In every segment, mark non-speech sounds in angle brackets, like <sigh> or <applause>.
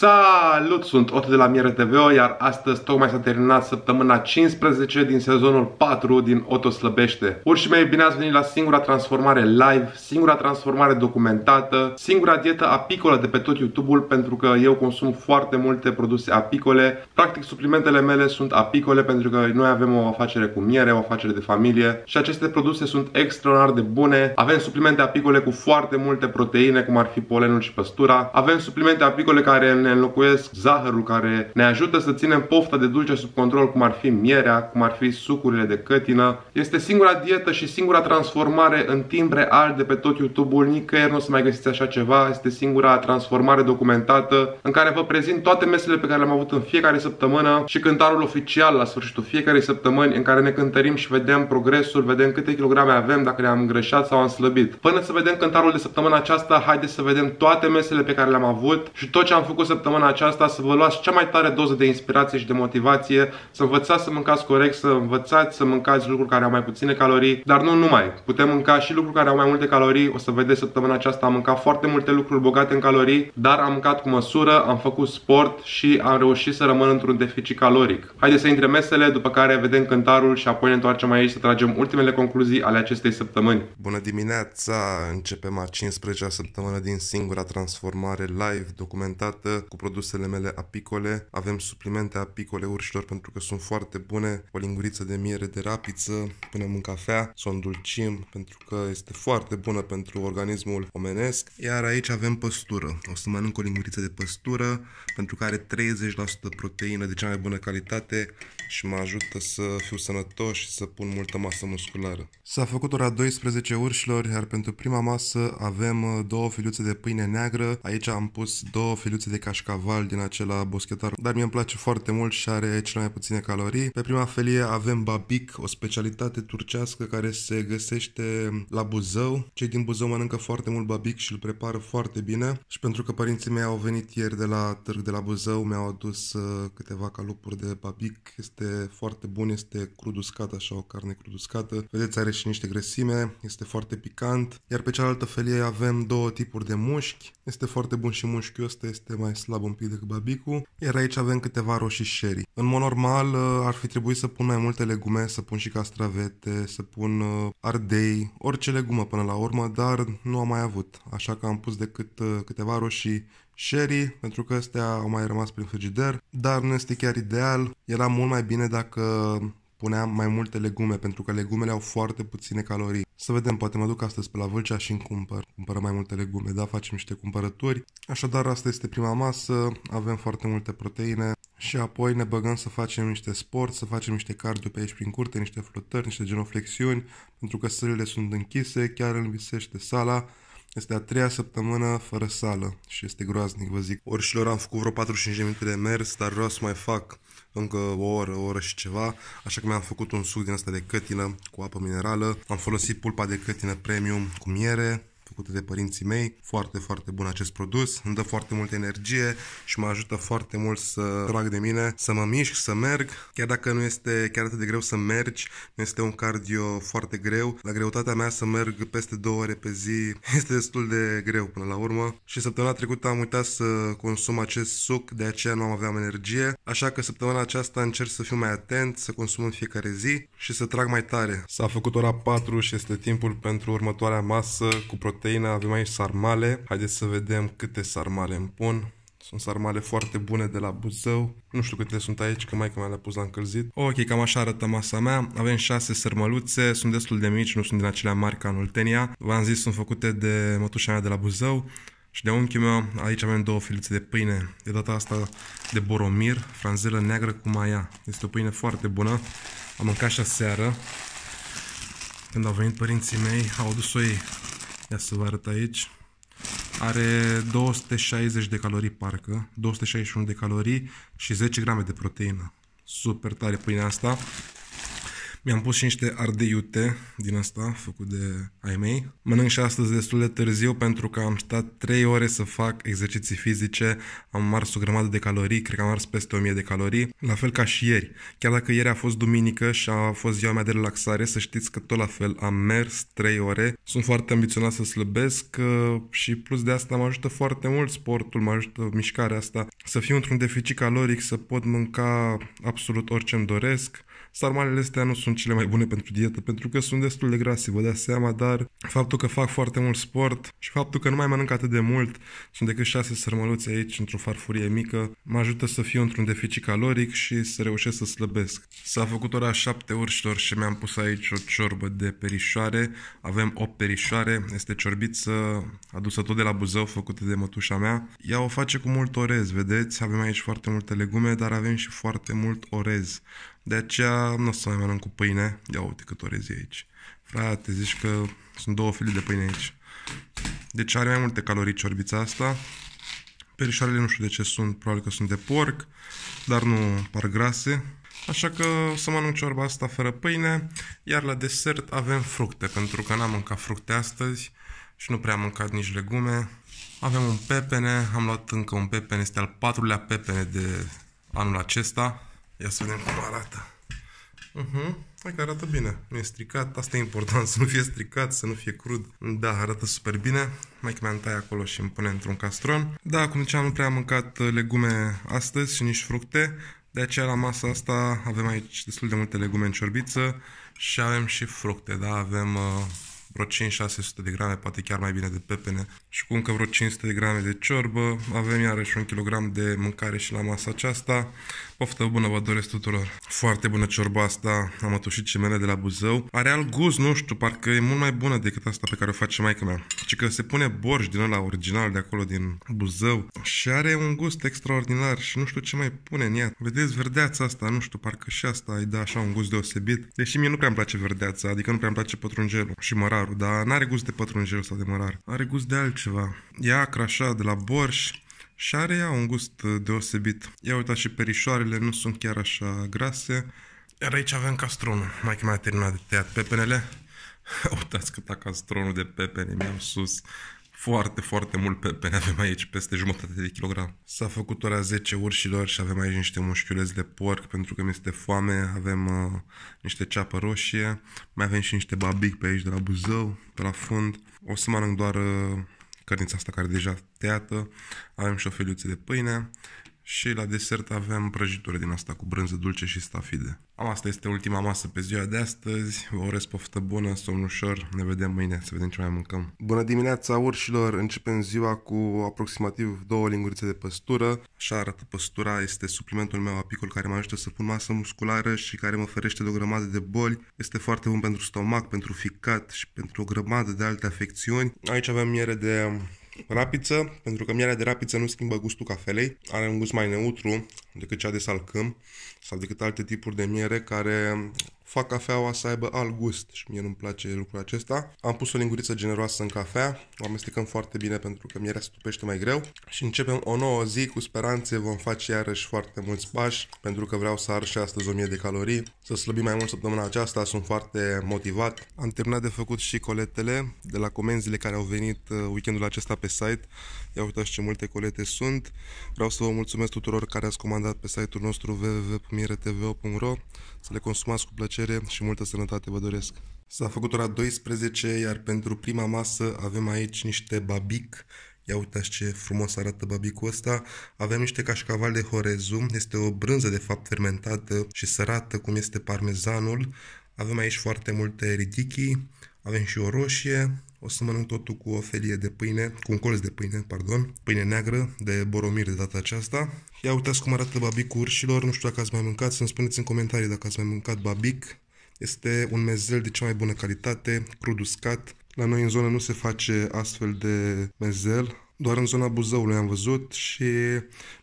Salut! Sunt Otto de la Miere TV, iar astăzi tocmai s-a terminat săptămâna 15 din sezonul 4 din Otto Slăbește. Urșii mei, bine ați venit la singura transformare live, singura transformare documentată, singura dietă apicolă de pe tot YouTube-ul, pentru că eu consum foarte multe produse apicole. Practic, suplimentele mele sunt apicole, pentru că noi avem o afacere cu miere, o afacere de familie și aceste produse sunt extraordinar de bune. Avem suplimente apicole cu foarte multe proteine, cum ar fi polenul și păstura. Avem suplimente apicole care ne înlocuiesc zahărul care ne ajută să ținem pofta de dulce sub control, cum ar fi mierea, cum ar fi sucurile de cătină. Este singura dietă și singura transformare în timp real de pe tot YouTube-ul, nicăieri nu o să mai găsiți așa ceva, este singura transformare documentată în care vă prezint toate mesele pe care le-am avut în fiecare săptămână și cântarul oficial la sfârșitul fiecarei săptămâni în care ne cântărim și vedem progresul, vedem câte kilograme avem, dacă le-am îngrășat sau am slăbit. Până să vedem cântarul de săptămâna aceasta, haideți să vedem toate mesele pe care le-am avut și tot ce am făcut să săptămâna aceasta să vă luați cea mai tare doză de inspirație și de motivație, să învățați să mâncați corect, să învățați să mâncați lucruri care au mai puține calorii, dar nu numai. Putem mânca și lucruri care au mai multe calorii, o să vedeți săptămâna aceasta am mâncat foarte multe lucruri bogate în calorii, dar am mâncat cu măsură, am făcut sport și am reușit să rămân într-un deficit caloric. Haideți să intre mesele, după care vedem cântarul și apoi ne întoarcem aici să tragem ultimele concluzii ale acestei săptămâni. Bună dimineața! Începem a 15-a săptămână din singura transformare live documentată cu produsele mele apicole. Avem suplimente apicole urșilor pentru că sunt foarte bune. O linguriță de miere de rapiță punem în cafea, să o îndulcim pentru că este foarte bună pentru organismul omenesc. Iar aici avem păstură. O să mănânc o linguriță de păstură pentru că are 30% proteină de cea mai bună calitate și mă ajută să fiu sănătos și să pun multă masă musculară. S-a făcut ora 12 urșilor, iar pentru prima masă avem uh, două filiuțe de pâine neagră. Aici am pus două filiuțe de caș cașcaval, din acela boschetar, dar mie îmi place foarte mult și are cele mai puține calorii. Pe prima felie avem babic, o specialitate turcească care se găsește la Buzău. Cei din Buzău mănâncă foarte mult babic și îl prepară foarte bine și pentru că părinții mei au venit ieri de la târg de la Buzău, mi-au adus uh, câteva calupuri de babic. Este foarte bun, este cruduscat, așa o carne cruduscată. Vedeți, are și niște grăsime, este foarte picant. Iar pe cealaltă felie avem două tipuri de mușchi. Este foarte bun și mușchiul ăsta este mai slab un pic decât babicu, iar aici avem câteva roșii sherry. În mod normal uh, ar fi trebuit să pun mai multe legume, să pun și castravete, să pun uh, ardei, orice legumă până la urmă, dar nu am mai avut, așa că am pus decât uh, câteva roșii sherry, pentru că astea au mai rămas prin frigider, dar nu este chiar ideal. Era mult mai bine dacă punea mai multe legume, pentru că legumele au foarte puține calorii. Să vedem, poate mă duc astăzi pe la Vâlcea și îmi cumpăr. Cumpără mai multe legume, da, facem niște cumpărături. Așadar, asta este prima masă, avem foarte multe proteine și apoi ne băgăm să facem niște sport, să facem niște cardio pe aici prin curte, niște flotări, niște genoflexiuni, pentru că sălile sunt închise, chiar îmi visește sala, este a treia săptămână fără sală și este groaznic, vă zic. Orișilor am făcut vreo 45 de minute de mers, dar vreau să mai fac încă o oră, o oră și ceva, așa că mi-am făcut un suc din asta de cătină cu apă minerală, am folosit pulpa de cătină premium cu miere, făcută de părinții mei. Foarte, foarte bun acest produs, îmi dă foarte multă energie și mă ajută foarte mult să trag de mine, să mă mișc, să merg. Chiar dacă nu este chiar atât de greu să mergi, nu este un cardio foarte greu. La greutatea mea să merg peste două ore pe zi <laughs> este destul de greu până la urmă. Și săptămâna trecută am uitat să consum acest suc, de aceea nu am aveam energie. Așa că săptămâna aceasta încerc să fiu mai atent, să consum în fiecare zi și să trag mai tare. S-a făcut ora 4 și este timpul pentru următoarea masă cu proteine proteina, avem aici sarmale. Haideți să vedem câte sarmale îmi pun. Sunt sarmale foarte bune de la Buzău. Nu știu câte sunt aici, că mai că mi le-a pus la încălzit. Ok, cam așa arată masa mea. Avem 6 sărmăluțe, sunt destul de mici, nu sunt din acelea mari ca în Ultenia. V-am zis, sunt făcute de mătușa mea de la Buzău și de unchiul meu. Aici avem două filițe de pâine, de data asta de boromir, franzelă neagră cu maia. Este o pâine foarte bună. Am mâncat și seară. Când au venit părinții mei, au dus o ei Ia să vă arăt aici. Are 260 de calorii parcă, 261 de calorii și 10 grame de proteină. Super tare pâinea asta. Mi-am pus și niște ardei iute din asta, făcut de ai mei. Mănânc și astăzi destul de târziu pentru că am stat 3 ore să fac exerciții fizice, am mars o grămadă de calorii, cred că am mars peste 1000 de calorii, la fel ca și ieri. Chiar dacă ieri a fost duminică și a fost ziua mea de relaxare, să știți că tot la fel am mers 3 ore. Sunt foarte ambiționat să slăbesc uh, și plus de asta mă ajută foarte mult sportul, mă ajută mișcarea asta. Să fiu într-un deficit caloric, să pot mânca absolut orice îmi doresc Sarmalele astea nu sunt cele mai bune pentru dietă, pentru că sunt destul de grase, vă dați seama, dar faptul că fac foarte mult sport și faptul că nu mai mănânc atât de mult, sunt decât șase sărmăluțe aici într-o farfurie mică, mă ajută să fiu într-un deficit caloric și să reușesc să slăbesc. S-a făcut ora 7 urșilor și mi-am pus aici o ciorbă de perișoare. Avem 8 perișoare, este ciorbiță adusă tot de la Buzău, făcută de mătușa mea. Ea o face cu mult orez, vedeți? Avem aici foarte multe legume, dar avem și foarte mult orez. De aceea nu o să mai mănânc cu pâine. Ia uite cât o rezi aici. Frate, zici că sunt două felii de pâine aici. Deci are mai multe calorii ciorbița asta. Perișoarele nu știu de ce sunt, probabil că sunt de porc, dar nu par grase. Așa că o să mănânc ciorba asta fără pâine, iar la desert avem fructe, pentru că n-am mâncat fructe astăzi și nu prea am mâncat nici legume. Avem un pepene, am luat încă un pepene, este al patrulea pepene de anul acesta. Ia să vedem cum arată. Uh-huh. Hai că arată bine. Nu e stricat. Asta e important, <laughs> să nu fie stricat, să nu fie crud. Da, arată super bine. Mai că mi-am tai acolo și îmi pune într-un castron. Da, cum ziceam, nu prea am mâncat uh, legume astăzi și nici fructe. De aceea la masa asta avem aici destul de multe legume în ciorbiță și avem și fructe, da? Avem uh, vreo 5-600 de grame, poate chiar mai bine de pepene și cu încă vreo 500 de grame de ciorbă. Avem iarăși un kilogram de mâncare și la masa aceasta. Poftă bună vă doresc tuturor! Foarte bună ciorba asta, am atușit mele de la Buzău. Are alt gust, nu știu, parcă e mult mai bună decât asta pe care o face maica mea. Și că se pune borș din ăla original de acolo din Buzău și are un gust extraordinar și nu știu ce mai pune în ea. Vedeți verdeața asta, nu știu, parcă și asta îi dă așa un gust deosebit. Deși mie nu prea îmi place verdeața, adică nu prea îmi place pătrunjelul și mărarul mărarul, dar n-are gust de pătrunjel sau de mărar. Are gust de altceva. E acra așa, de la borș, și are ea un gust uh, deosebit. Ia uita și perișoarele nu sunt chiar așa grase. Iar aici avem castronul. Mai mai terminat de tăiat pepenele. <laughs> Uitați cât a castronul de pepene mi-am sus foarte, foarte mult pepene. Avem aici peste jumătate de kilogram. S-a făcut ora 10 urșilor și avem aici niște mușchiuleți de porc pentru că mi-este foame. Avem uh, niște ceapă roșie. Mai avem și niște babic pe aici de la Buzău, pe la fund. O să mănânc doar uh, cărnița asta care deja tăiată. Avem și o feliuță de pâine și la desert avem prăjitură din asta cu brânză dulce și stafide. Am asta este ultima masă pe ziua de astăzi. Vă urez poftă bună, somn ușor. Ne vedem mâine, să vedem ce mai mâncăm. Bună dimineața, urșilor! Începem ziua cu aproximativ două lingurițe de păstură. Așa arată păstura, este suplimentul meu apicol care mă ajută să pun masă musculară și care mă ferește de o grămadă de boli. Este foarte bun pentru stomac, pentru ficat și pentru o grămadă de alte afecțiuni. Aici avem miere de Rapiță, pentru că mierea de rapiță nu schimbă gustul cafelei, are un gust mai neutru decât cea de salcâm sau decât alte tipuri de miere care fac cafeaua să aibă alt gust și mie nu-mi place lucrul acesta. Am pus o linguriță generoasă în cafea, o amestecăm foarte bine pentru că mierea se tupește mai greu și începem o nouă zi cu speranțe, vom face iarăși foarte mulți pași pentru că vreau să ar și astăzi 1000 de calorii, să slăbim mai mult săptămâna aceasta, sunt foarte motivat. Am terminat de făcut și coletele de la comenzile care au venit uh, weekendul acesta pe site. Ia uitați ce multe colete sunt. Vreau să vă mulțumesc tuturor care ați comandat pe site-ul nostru www.miretvo.ro să le consumați cu plăcere plăcere și multă sănătate vă doresc. S-a făcut ora 12, iar pentru prima masă avem aici niște babic. Ia uitați ce frumos arată babicul ăsta. Avem niște cașcaval de horezu, este o brânză de fapt fermentată și sărată cum este parmezanul. Avem aici foarte multe ridichii, avem și o roșie, o să mănânc totul cu o felie de pâine, cu un colț de pâine, pardon, pâine neagră, de boromir de data aceasta. Ia uitați cum arată babicul urșilor, nu știu dacă ați mai mâncat, să-mi spuneți în comentarii dacă ați mai mâncat babic. Este un mezel de cea mai bună calitate, crud uscat. La noi în zonă nu se face astfel de mezel, doar în zona Buzăului am văzut și,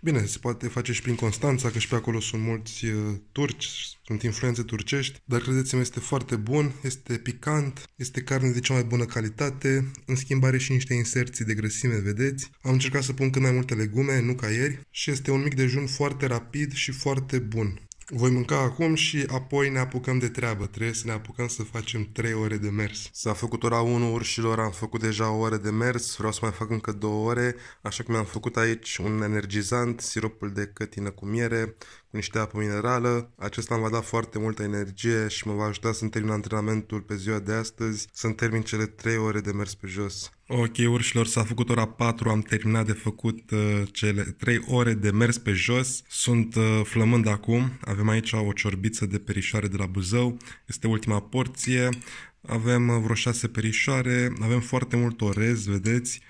bine, se poate face și prin Constanța, că și pe acolo sunt mulți uh, turci, sunt influențe turcești, dar credeți-mă, este foarte bun, este picant, este carne de cea mai bună calitate, în schimb are și niște inserții de grăsime, vedeți? Am încercat să pun cât mai multe legume, nu ca ieri, și este un mic dejun foarte rapid și foarte bun. Voi mânca acum și apoi ne apucăm de treabă. Trebuie să ne apucăm să facem 3 ore de mers. S-a făcut ora 1 urșilor, am făcut deja o oră de mers, vreau să mai fac încă 2 ore, așa că mi-am făcut aici un energizant, siropul de cătină cu miere, niște apă minerală. Acesta îmi va da foarte multă energie și mă va ajuta să-mi termin antrenamentul pe ziua de astăzi, să-mi termin cele 3 ore de mers pe jos. Ok, urșilor, s-a făcut ora 4, am terminat de făcut uh, cele 3 ore de mers pe jos. Sunt uh, flămând acum, avem aici o ciorbiță de perișoare de la Buzău, este ultima porție, avem uh, vreo șase perișoare, avem foarte mult orez, vedeți,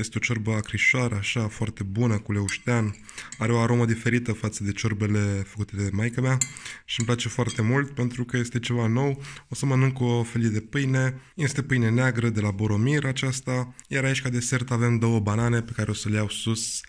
este o ciorbă acrișoară, așa, foarte bună, cu leuștean. Are o aromă diferită față de ciorbele făcute de maica mea și îmi place foarte mult pentru că este ceva nou. O să mănânc o felie de pâine. Este pâine neagră de la Boromir aceasta. Iar aici ca desert avem două banane pe care o să le iau sus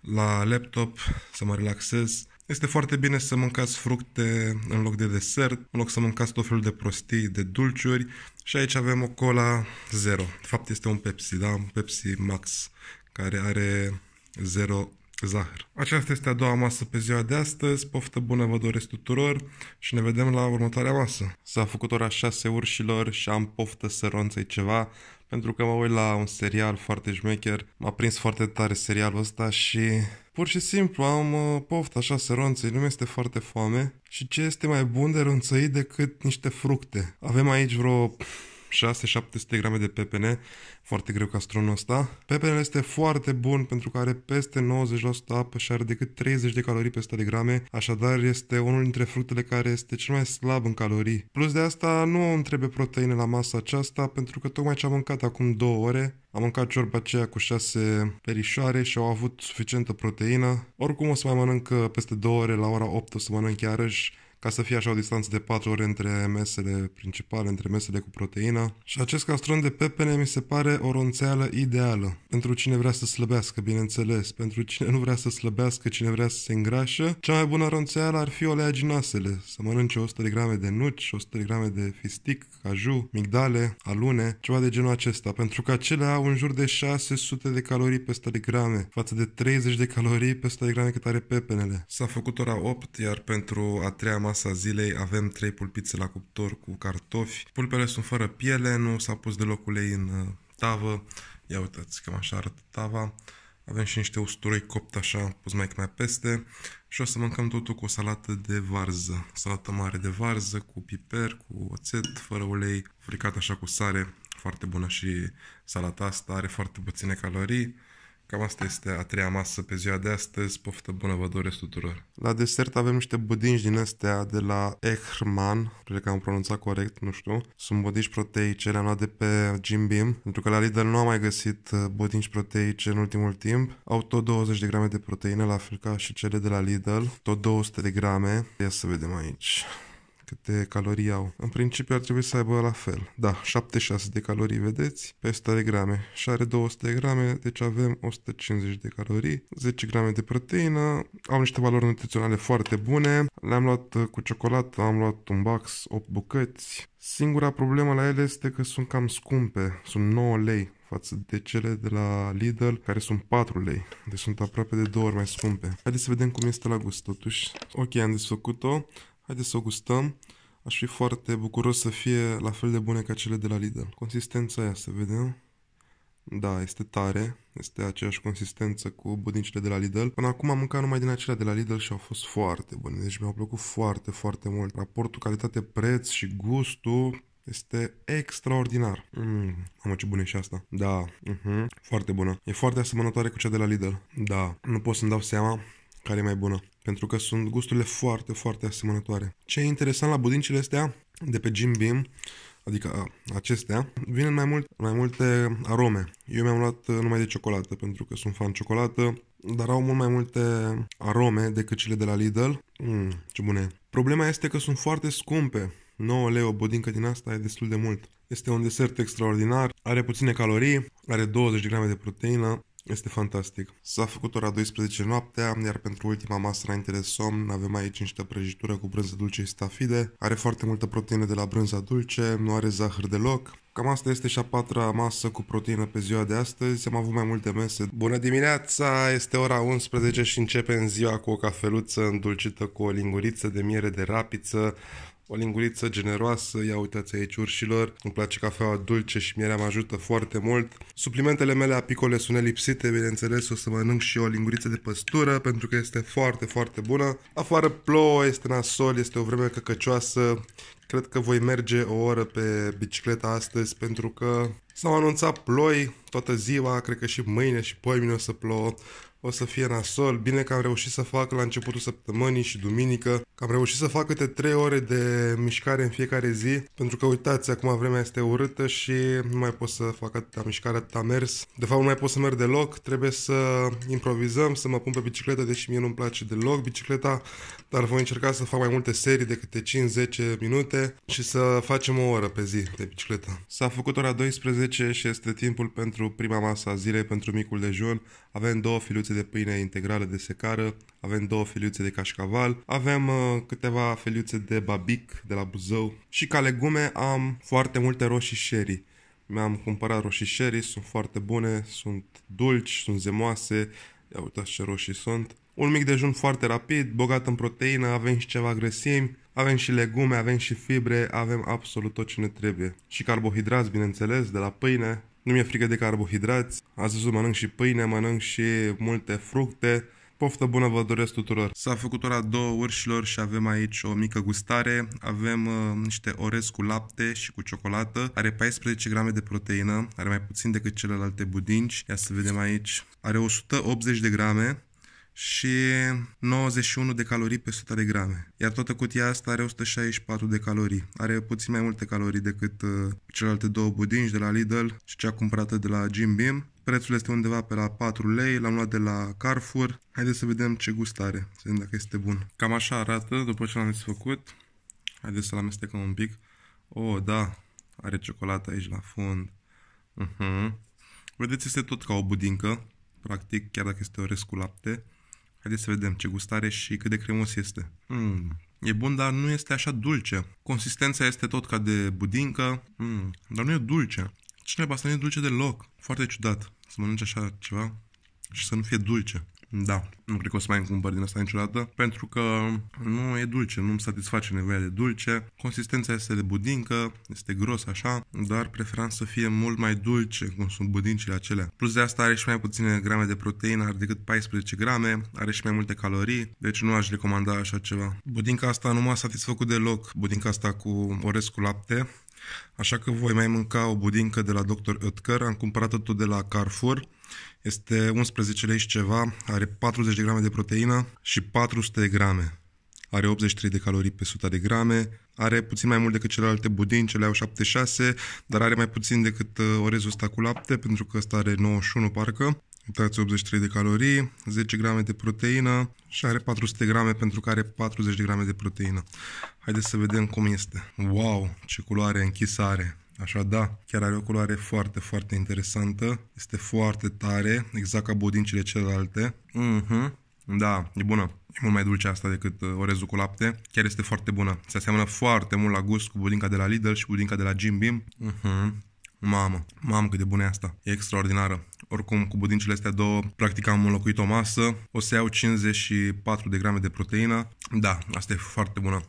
la laptop să mă relaxez este foarte bine să mâncați fructe în loc de desert, în loc să mâncați tot felul de prostii, de dulciuri. Și aici avem o cola zero. De fapt este un Pepsi, da? Un Pepsi Max, care are zero zahăr. Aceasta este a doua masă pe ziua de astăzi. Poftă bună vă doresc tuturor și ne vedem la următoarea masă. S-a făcut ora 6 urșilor și am poftă să ronțăi ceva pentru că mă uit la un serial foarte șmecher, m-a prins foarte tare serialul ăsta și pur și simplu am uh, poftă așa săronței, nu mi este foarte foame și ce este mai bun de rănțăit decât niște fructe. Avem aici vreo 6-700 grame de pepene, foarte greu castronul ăsta. Pepenele este foarte bun pentru că are peste 90% apă și are decât 30 de calorii pe 100 de grame, așadar este unul dintre fructele care este cel mai slab în calorii. Plus de asta, nu îmi trebuie proteine la masa aceasta pentru că tocmai ce am mâncat acum două ore, am mâncat ciorba aceea cu 6 perișoare și au avut suficientă proteină. Oricum o să mai mănânc uh, peste 2 ore, la ora 8 o să mănânc iarăși ca să fie așa o distanță de 4 ore între mesele principale, între mesele cu proteină. Și acest castron de pepene mi se pare o ronțeală ideală. Pentru cine vrea să slăbească, bineînțeles. Pentru cine nu vrea să slăbească, cine vrea să se îngrașă, cea mai bună ronțeală ar fi oleaginoasele. Să mănânce 100 de grame de nuci, 100 de grame de fistic, caju, migdale, alune, ceva de genul acesta. Pentru că acelea au în jur de 600 de calorii pe 100 de grame, față de 30 de calorii pe 100 de grame cât are pepenele. S-a făcut ora 8, iar pentru a treia masa zilei avem trei pulpițe la cuptor cu cartofi. Pulpele sunt fără piele, nu s-a pus deloc ulei în uh, tavă. Ia uitați cam așa arată tava. Avem și niște usturoi copt așa, pus mai mai peste. Și o să mâncăm totul cu o salată de varză. O salată mare de varză, cu piper, cu oțet, fără ulei, fricat așa cu sare. Foarte bună și salata asta, are foarte puține calorii. Cam asta este a treia masă pe ziua de astăzi. Poftă bună vă doresc tuturor! La desert avem niște budinci din astea de la Ehrman, cred că am pronunțat corect, nu știu. Sunt budinci proteice, le-am luat de pe Jim Beam, pentru că la Lidl nu am mai găsit uh, budinci proteice în ultimul timp. Au tot 20 de grame de proteine, la fel ca și cele de la Lidl, tot 200 de grame. Ia să vedem aici câte calorii au. În principiu ar trebui să aibă la fel. Da, 76 de calorii, vedeți, pe 100 de grame. Și are 200 de grame, deci avem 150 de calorii, 10 grame de proteină, au niște valori nutriționale foarte bune. Le-am luat uh, cu ciocolată, am luat un box, 8 bucăți. Singura problemă la ele este că sunt cam scumpe, sunt 9 lei față de cele de la Lidl, care sunt 4 lei, deci sunt aproape de două ori mai scumpe. Haideți să vedem cum este la gust totuși. Ok, am desfăcut-o. Haideți să o gustăm. Aș fi foarte bucuros să fie la fel de bune ca cele de la Lidl. Consistența aia, să vedem. Da, este tare, este aceeași consistență cu budincile de la Lidl. Până acum am mâncat numai din acelea de la Lidl și au fost foarte bune, deci mi-au plăcut foarte, foarte mult. Raportul calitate-preț și gustul este extraordinar. Mm, mamă, ce bună e și asta. Da, uh-huh, foarte bună. E foarte asemănătoare cu cea de la Lidl. Da, nu pot să-mi dau seama care e mai bună. Pentru că sunt gusturile foarte, foarte asemănătoare. Ce e interesant la budincile astea de pe Jim Beam, adică acestea, vin în mai, mult, mai multe arome. Eu mi-am luat uh, numai de ciocolată, pentru că sunt fan ciocolată, dar au mult mai multe arome decât cele de la Lidl. Mm, ce bune! Problema este că sunt foarte scumpe. 9 lei o budincă din asta e destul de mult. Este un desert extraordinar, are puține calorii, are 20 de grame de proteină, este fantastic. S-a făcut ora 12 noaptea, iar pentru ultima masă înainte de somn avem aici niște prăjitură cu brânză dulce și stafide. Are foarte multă proteine de la brânza dulce, nu are zahăr deloc. Cam asta este și a patra masă cu proteină pe ziua de astăzi. Am avut mai multe mese. Bună dimineața! Este ora 11 și începem ziua cu o cafeluță îndulcită cu o linguriță de miere de rapiță, o linguriță generoasă, ia uitați aici urșilor, îmi place cafeaua dulce și mierea mă ajută foarte mult. Suplimentele mele apicole sunt elipsite, bineînțeles o să mănânc și o linguriță de păstură pentru că este foarte, foarte bună. Afară plouă, este nasol, este o vreme căcăcioasă, cred că voi merge o oră pe bicicleta astăzi pentru că s-au anunțat ploi toată ziua, cred că și mâine și mine o să plouă o să fie nasol. Bine că am reușit să fac la începutul săptămânii și duminică că am reușit să fac câte 3 ore de mișcare în fiecare zi, pentru că uitați, acum vremea este urâtă și nu mai pot să fac atâta mișcare, atâta mers. De fapt, nu mai pot să merg deloc, trebuie să improvizăm, să mă pun pe bicicletă, deși mie nu-mi place deloc bicicleta, dar voi încerca să fac mai multe serii de câte 5-10 minute și să facem o oră pe zi de bicicletă. S-a făcut ora 12 și este timpul pentru prima masă a zilei, pentru micul dejun. Avem două filuțe de pâine integrală de secară, avem două filuțe de cașcaval, avem uh, câteva feliuțe de babic de la Buzău și ca legume am foarte multe roșii sherry. Mi-am cumpărat roșii sherry, sunt foarte bune, sunt dulci, sunt zemoase, ia uitați ce roșii sunt. Un mic dejun foarte rapid, bogat în proteină, avem și ceva grăsimi, avem și legume, avem și fibre, avem absolut tot ce ne trebuie. Și carbohidrați, bineînțeles, de la pâine. Nu mi-e frică de carbohidrați. Azi văzut mănânc și pâine, mănânc și multe fructe, Poftă bună vă doresc tuturor! S-a făcut ora două urșilor și avem aici o mică gustare. Avem uh, niște orez cu lapte și cu ciocolată. Are 14 grame de proteină, are mai puțin decât celelalte budinci. Ia să vedem aici. Are 180 de grame și 91 de calorii pe 100 de grame. Iar toată cutia asta are 164 de calorii. Are puțin mai multe calorii decât uh, celelalte două budinci de la Lidl și cea cumpărată de la Jim Beam. Prețul este undeva pe la 4 lei, l-am luat de la Carrefour. Haideți să vedem ce gust are, să vedem dacă este bun. Cam așa arată după ce l-am desfăcut. Haideți să-l amestecăm un pic. Oh, da, are ciocolată aici la fund. Uh-huh. Vedeți, este tot ca o budincă, practic, chiar dacă este orez cu lapte. Haideți să vedem ce gustare și cât de cremos este. Mm. E bun, dar nu este așa dulce. Consistența este tot ca de budincă, mm. dar nu e dulce cineva să nu e dulce deloc. Foarte ciudat să mănânci așa ceva și să nu fie dulce. Da, nu cred că o să mai cumpăr din asta niciodată, pentru că nu e dulce, nu-mi satisface nevoia de dulce. Consistența este de budincă, este gros așa, dar preferam să fie mult mai dulce, cum sunt budincile acelea. Plus de asta are și mai puține grame de proteină, are decât 14 grame, are și mai multe calorii, deci nu aș recomanda așa ceva. Budinca asta nu m-a satisfăcut deloc, budinca asta cu orez cu lapte, Așa că voi mai mânca o budincă de la Dr. Oetker, am cumpărat-o tot de la Carrefour, este 11 lei și ceva, are 40 de grame de proteină și 400 de grame. Are 83 de calorii pe 100 de grame, are puțin mai mult decât celelalte budini, cele au 76, dar are mai puțin decât uh, orezul ăsta cu lapte, pentru că ăsta are 91 parcă uitați 83 de calorii, 10 grame de proteină și are 400 grame pentru care 40 de grame de proteină. Haideți să vedem cum este. Wow, ce culoare închisă are! Așa da, chiar are o culoare foarte, foarte interesantă. Este foarte tare, exact ca bodincile celelalte. Mhm. Da, e bună. E mult mai dulce asta decât uh, orezul cu lapte. Chiar este foarte bună. Se aseamănă foarte mult la gust cu budinca de la Lidl și budinca de la Jim Beam. Uh-huh. Mamă, mamă cât de bună e asta. E extraordinară. Oricum, cu budincile astea două, practic am înlocuit o masă. O să iau 54 de grame de proteină. Da, asta e foarte bună.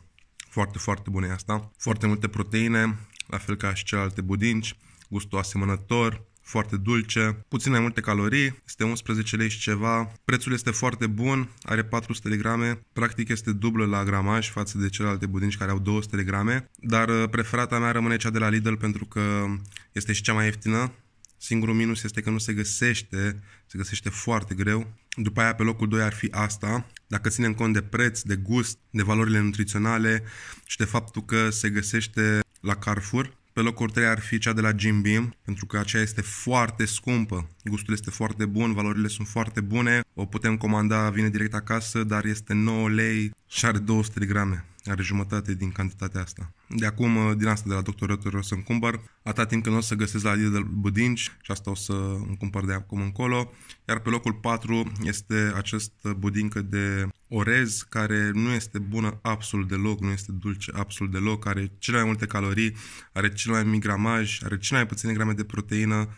Foarte, foarte bună e asta. Foarte multe proteine, la fel ca și celelalte budinci. Gustul asemănător, foarte dulce, puțin mai multe calorii, este 11 lei și ceva, prețul este foarte bun, are 400 de grame, practic este dublă la gramaj față de celelalte budinci care au 200 de grame, dar uh, preferata mea rămâne cea de la Lidl pentru că este și cea mai ieftină, Singurul minus este că nu se găsește, se găsește foarte greu. După aia pe locul 2 ar fi asta, dacă ținem cont de preț, de gust, de valorile nutriționale și de faptul că se găsește la Carrefour, pe locul 3 ar fi cea de la Jim Beam, pentru că aceea este foarte scumpă. Gustul este foarte bun, valorile sunt foarte bune, o putem comanda, vine direct acasă, dar este 9 lei și are 200 de grame are jumătate din cantitatea asta. De acum, uh, din asta de la doctoratul o să-mi cumpăr, atâta timp când o să găsesc la Lidl budinci și asta o să îmi cumpăr de acum încolo. Iar pe locul 4 este acest budincă de orez care nu este bună absolut deloc, nu este dulce absolut deloc, are cele mai multe calorii, are cel mai mic gramaj, are cele mai puține grame de proteină,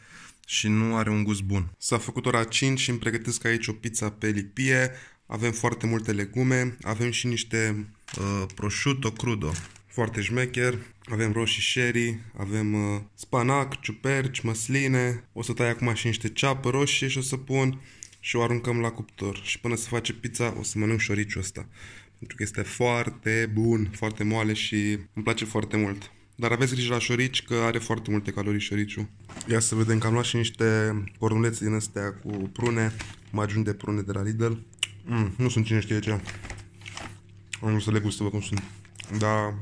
și nu are un gust bun. S-a făcut ora 5 și îmi pregătesc aici o pizza pe lipie, avem foarte multe legume, avem și niște Uh, prosciutto crudo. Foarte șmecher. Avem roșii sherry, avem uh, spanac, ciuperci, măsline. O să tai acum și niște ceapă roșie și o să pun și o aruncăm la cuptor. Și până se face pizza o să mănânc șoriciul ăsta. Pentru că este foarte bun, foarte moale și îmi place foarte mult. Dar aveți grijă la șorici că are foarte multe calorii șoriciu. Ia să vedem că am luat și niște cornulețe din astea cu prune, magiuni de prune de la Lidl. Mm, nu sunt cine știe ce. Am înțeles le gustă, vă cum sunt. Dar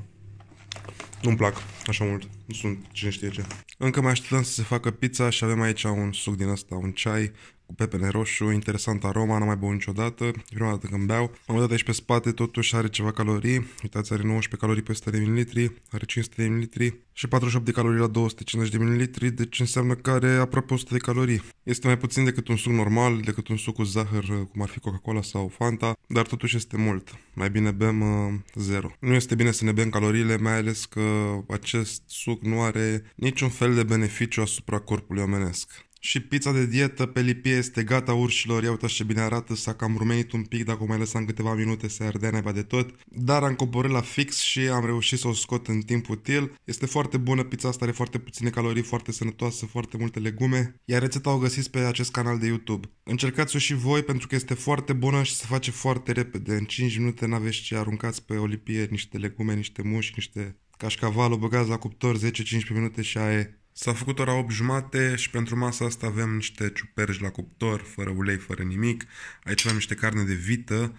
nu-mi plac așa mult. Nu sunt cine știe ce. Încă mai așteptăm să se facă pizza și avem aici un suc din asta, un ceai cu pepene roșu, interesant aroma, n-am mai băut niciodată, prima dată când beau. Am dat aici pe spate, totuși are ceva calorii, uitați, are 19 calorii pe 100 de ml, are 500 de ml și 48 de calorii la 250 de ml, deci înseamnă că are aproape 100 de calorii. Este mai puțin decât un suc normal, decât un suc cu zahăr, cum ar fi Coca-Cola sau Fanta, dar totuși este mult. Mai bine bem uh, zero. Nu este bine să ne bem caloriile, mai ales că acest suc nu are niciun fel de beneficiu asupra corpului omenesc. Și pizza de dietă pe lipie este gata urșilor, iau și ce bine arată, s-a cam rumenit un pic, dacă o mai lăsam câteva minute se ardea neba de tot, dar am coborât la fix și am reușit să o scot în timp util. Este foarte bună pizza asta, are foarte puține calorii, foarte sănătoasă, foarte multe legume, iar rețeta o găsiți pe acest canal de YouTube. Încercați-o și voi pentru că este foarte bună și se face foarte repede. În 5 minute n-aveți ce aruncați pe o lipie niște legume, niște mușchi, niște Cașcavalul băgați la cuptor 10-15 minute și aia S-a făcut ora 8 jumate și pentru masa asta avem niște ciuperci la cuptor, fără ulei, fără nimic. Aici avem niște carne de vită,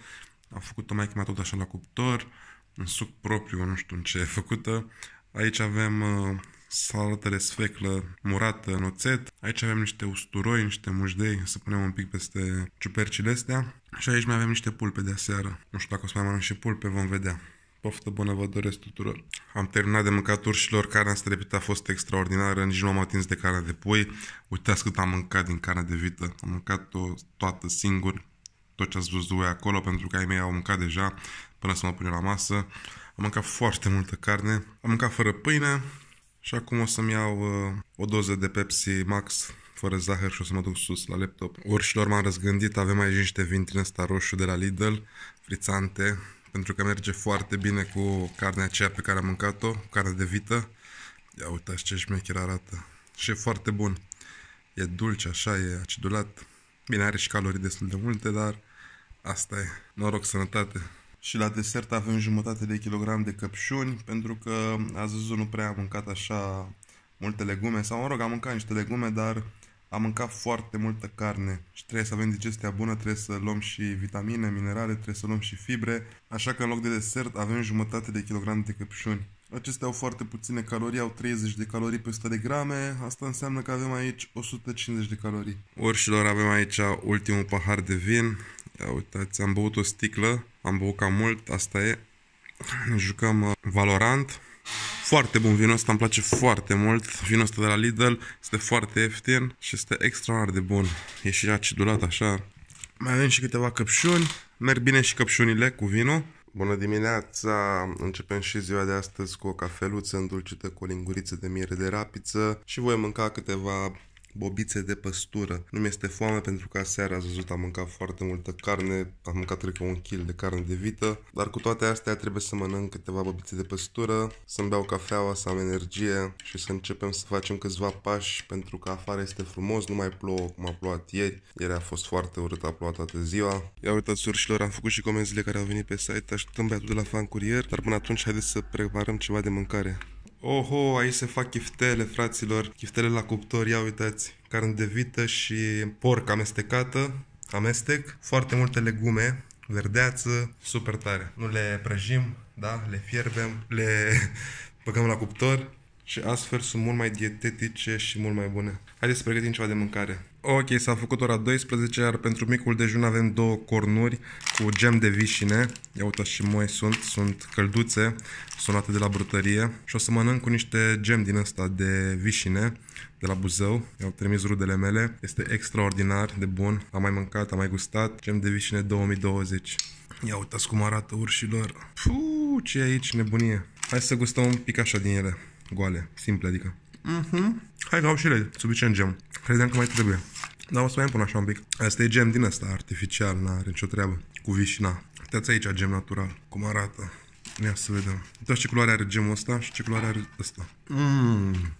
a făcut-o mai tot așa la cuptor, în suc propriu, nu știu în ce e făcută. Aici avem uh, salată de sfeclă murată în oțet. Aici avem niște usturoi, niște mușdei, să punem un pic peste ciupercile astea. Și aici mai avem niște pulpe de aseară. Nu știu dacă o să mai mănânc și pulpe, vom vedea. Poftă bună vă doresc tuturor! Am terminat de mâncat urșilor, carnea strepită a fost extraordinară, nici nu am atins de carne de pui. Uitați cât am mâncat din carne de vită. Am mâncat-o toată singur, tot ce ați văzut voi acolo, pentru că ai mei au mâncat deja până să mă pun la masă. Am mâncat foarte multă carne, am mâncat fără pâine și acum o să-mi iau uh, o doză de Pepsi Max fără zahăr și o să mă duc sus la laptop. Urșilor m-am răzgândit, avem aici niște vin din ăsta roșu de la Lidl, frițante, pentru că merge foarte bine cu carnea aceea pe care am mâncat-o, carne de vită. Ia uitați ce șmecher arată. Și e foarte bun. E dulce, așa, e acidulat. Bine, are și calorii destul de multe, dar asta e. Noroc, sănătate! Și la desert avem jumătate de kilogram de căpșuni, pentru că azi nu prea am mâncat așa multe legume, sau mă rog, am mâncat niște legume, dar am mâncat foarte multă carne și trebuie să avem digestia bună, trebuie să luăm și vitamine, minerale, trebuie să luăm și fibre, așa că în loc de desert avem jumătate de kilogram de căpșuni. Acestea au foarte puține calorii, au 30 de calorii pe 100 de grame, asta înseamnă că avem aici 150 de calorii. Orșilor avem aici ultimul pahar de vin, ia uitați, am băut o sticlă, am băut cam mult, asta e. Ne jucăm uh, Valorant, foarte bun vinul ăsta, îmi place foarte mult. Vinul ăsta de la Lidl este foarte ieftin și este extraordinar de bun. E și acidulat așa. Mai avem și câteva căpșuni. Merg bine și căpșunile cu vinul. Bună dimineața! Începem și ziua de astăzi cu o cafeluță îndulcită cu o linguriță de miere de rapiță și voi mânca câteva bobițe de păstură. Nu mi-este foame pentru că aseară ați văzut, am mâncat foarte multă carne, am mâncat cred că un kil de carne de vită, dar cu toate astea trebuie să mănânc câteva bobițe de păstură, să-mi beau cafeaua, să am energie și să începem să facem câțiva pași pentru că afară este frumos, nu mai plouă cum a plouat ieri. Ieri a fost foarte urât, a plouat toată ziua. Ia uitați surșilor, am făcut și comenzile care au venit pe site, așteptăm băiatul de la fan curier, dar până atunci haideți să preparăm ceva de mâncare. Oho, aici se fac chiftele, fraților. Chiftele la cuptor, ia uitați. Carne de vită și porc amestecată. Amestec. Foarte multe legume, verdeață, super tare. Nu le prăjim, da? Le fierbem, le <laughs> băgăm la cuptor și astfel sunt mult mai dietetice și mult mai bune. Haideți să pregătim ceva de mâncare. Ok, s-a făcut ora 12, iar pentru micul dejun avem două cornuri cu gem de vișine. Ia uitați și moi sunt, sunt călduțe, sonate de la brutărie. Și o să mănânc cu niște gem din ăsta de vișine de la Buzău. I-au trimis rudele mele. Este extraordinar de bun. Am mai mâncat, am mai gustat. Gem de vișine 2020. Ia uitați cum arată urșilor. Puu, ce e aici, nebunie. Hai să gustăm un pic așa din ele, goale, simple adică. Mhm. Hai că au și ele suficient gem. Credeam că mai trebuie. Dar o să mai pun așa un pic. Asta e gem din asta, artificial, n-are nicio treabă. Cu vișina. Uitați aici gem natural, cum arată. Ia să vedem. Uitați ce culoare are gemul ăsta și ce culoare are ăsta. Mmm.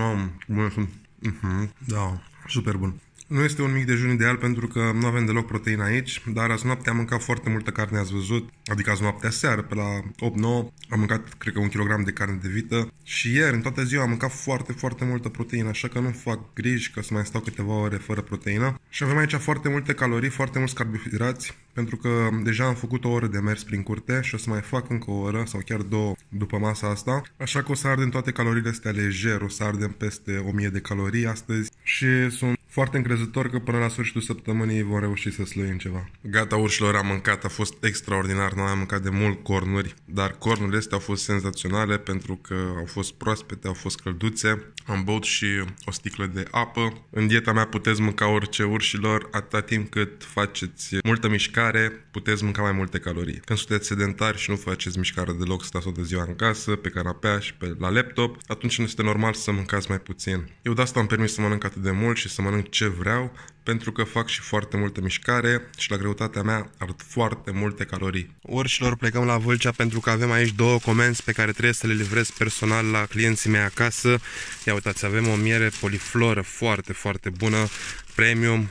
am. Bune sunt. Mhm. Da, super bun. Nu este un mic dejun ideal pentru că nu avem deloc proteină aici, dar azi noapte am mâncat foarte multă carne, ați văzut, adică azi noaptea seară, pe la 8-9, am mâncat, cred că, un kilogram de carne de vită și ieri, în toată ziua, am mâncat foarte, foarte multă proteină, așa că nu fac griji că să mai stau câteva ore fără proteină. Și avem aici foarte multe calorii, foarte mulți carbohidrați, pentru că deja am făcut o oră de mers prin curte și o să mai fac încă o oră sau chiar două după masa asta, așa că o să ardem toate caloriile astea lejer, o să ardem peste 1000 de calorii astăzi și sunt foarte încrezător că până la sfârșitul săptămânii vom reuși să slăim ceva. Gata, urșilor, am mâncat, a fost extraordinar, noi am mâncat de mult cornuri, dar cornurile astea au fost senzaționale pentru că au fost proaspete, au fost călduțe, am băut și o sticlă de apă. În dieta mea puteți mânca orice urșilor, atâta timp cât faceți multă mișcare mișcare, puteți mânca mai multe calorii. Când sunteți sedentari și nu faceți mișcare deloc, stați de ziua în casă, pe canapea și pe, la laptop, atunci nu este normal să mâncați mai puțin. Eu de asta am permis să mănânc atât de mult și să mănânc ce vreau, pentru că fac și foarte multă mișcare și la greutatea mea ard foarte multe calorii. Orșilor, plecăm la Vâlcea pentru că avem aici două comenzi pe care trebuie să le livrez personal la clienții mei acasă. Ia uitați, avem o miere polifloră foarte, foarte bună, premium,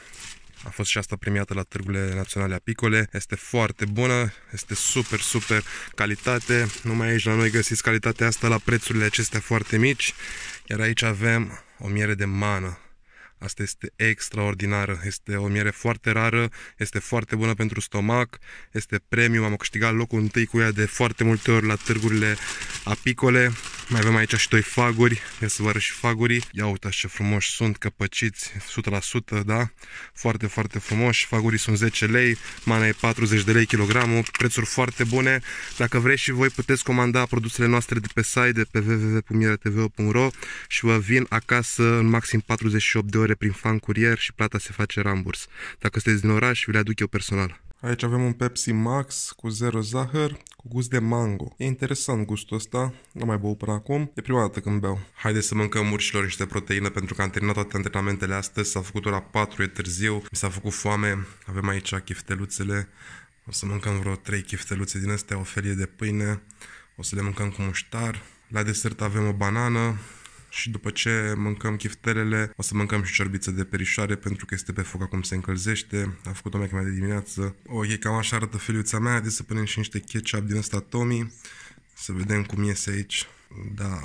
a fost și asta premiată la Târgurile Naționale Apicole. Este foarte bună, este super, super calitate. Numai aici la noi găsiți calitatea asta la prețurile acestea foarte mici. Iar aici avem o miere de mană Asta este extraordinară, este o miere foarte rară, este foarte bună pentru stomac, este premium, am câștigat locul întâi cu ea de foarte multe ori la târgurile apicole. Mai avem aici și doi faguri, ia să vă arăt și fagurii. Ia uitați ce frumoși sunt, căpăciți, 100%, da? Foarte, foarte frumoși. Fagurii sunt 10 lei, mana e 40 de lei kilogramul, prețuri foarte bune. Dacă vreți și voi puteți comanda produsele noastre de pe site, de pe www.mieretv.ro și vă vin acasă în maxim 48 de ore cere prin fan curier și plata se face ramburs. Dacă sunteți din oraș, vi le aduc eu personal. Aici avem un Pepsi Max cu zero zahăr, cu gust de mango. E interesant gustul ăsta, nu mai băut până acum, e prima dată când beau. Haideți să mâncăm urșilor niște proteină pentru că am terminat toate antrenamentele astăzi, s-a făcut ora 4, e târziu, mi s-a făcut foame, avem aici chifteluțele, o să mâncăm vreo 3 chifteluțe din astea, o felie de pâine, o să le mâncăm cu muștar. La desert avem o banană, și după ce mâncăm chiftelele, o să mâncăm și ciorbiță de perișoare pentru că este pe foc acum se încălzește. A făcut-o mai de dimineață. O, e cam așa arată feliuța mea, de să punem și niște ketchup din ăsta Tommy. Să vedem cum iese aici. Da,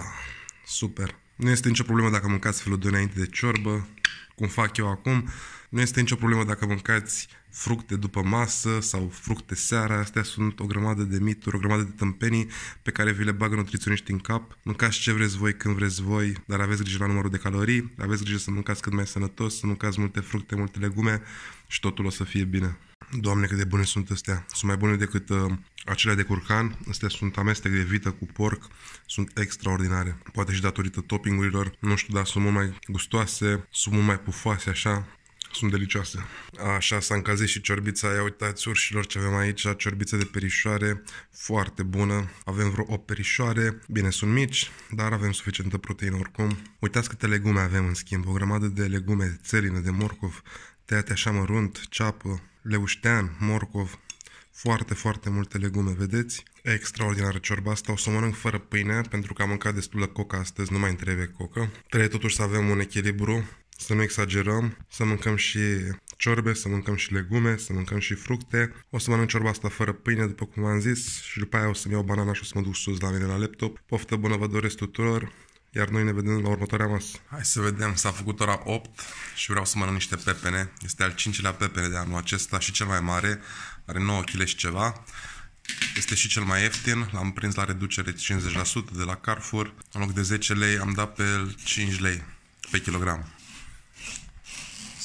super. Nu este nicio problemă dacă mâncați felul de înainte de ciorbă, cum fac eu acum. Nu este nicio problemă dacă mâncați fructe după masă sau fructe seara. Astea sunt o grămadă de mituri, o grămadă de tâmpenii pe care vi le bagă nutriționiști în cap. Mâncați ce vreți voi, când vreți voi, dar aveți grijă la numărul de calorii, aveți grijă să mâncați cât mai sănătos, să mâncați multe fructe, multe legume și totul o să fie bine. Doamne, cât de bune sunt astea! Sunt mai bune decât uh, acelea de curcan. Astea sunt amestec de vită cu porc. Sunt extraordinare. Poate și datorită toppingurilor. Nu știu, dar sunt mult mai gustoase, sunt mult mai pufoase așa sunt delicioase. Așa s-a încălzit și ciorbița, aia, uitați urșilor ce avem aici, ciorbiță de perișoare, foarte bună. Avem vreo 8 perișoare, bine sunt mici, dar avem suficientă proteină oricum. Uitați câte legume avem în schimb, o grămadă de legume, de de morcov, tăiate așa mărunt, ceapă, leuștean, morcov, foarte, foarte multe legume, vedeți? Extraordinară ciorba asta, o să o mănânc fără pâine pentru că am mâncat destul de coca astăzi, nu mai îmi trebuie coca. Trebuie totuși să avem un echilibru să nu exagerăm, să mâncăm și ciorbe, să mâncăm și legume, să mâncăm și fructe. O să mănânc ciorba asta fără pâine, după cum v-am zis, și după aia o să-mi iau banana și o să mă duc sus la mine la laptop. Poftă bună vă doresc tuturor, iar noi ne vedem la următoarea masă. Hai să vedem, s-a făcut ora 8 și vreau să mănânc niște pepene. Este al cincilea pepene de anul acesta și cel mai mare, are 9 kg și ceva. Este și cel mai ieftin, l-am prins la reducere 50% de la Carrefour. În loc de 10 lei am dat pe 5 lei pe kilogram.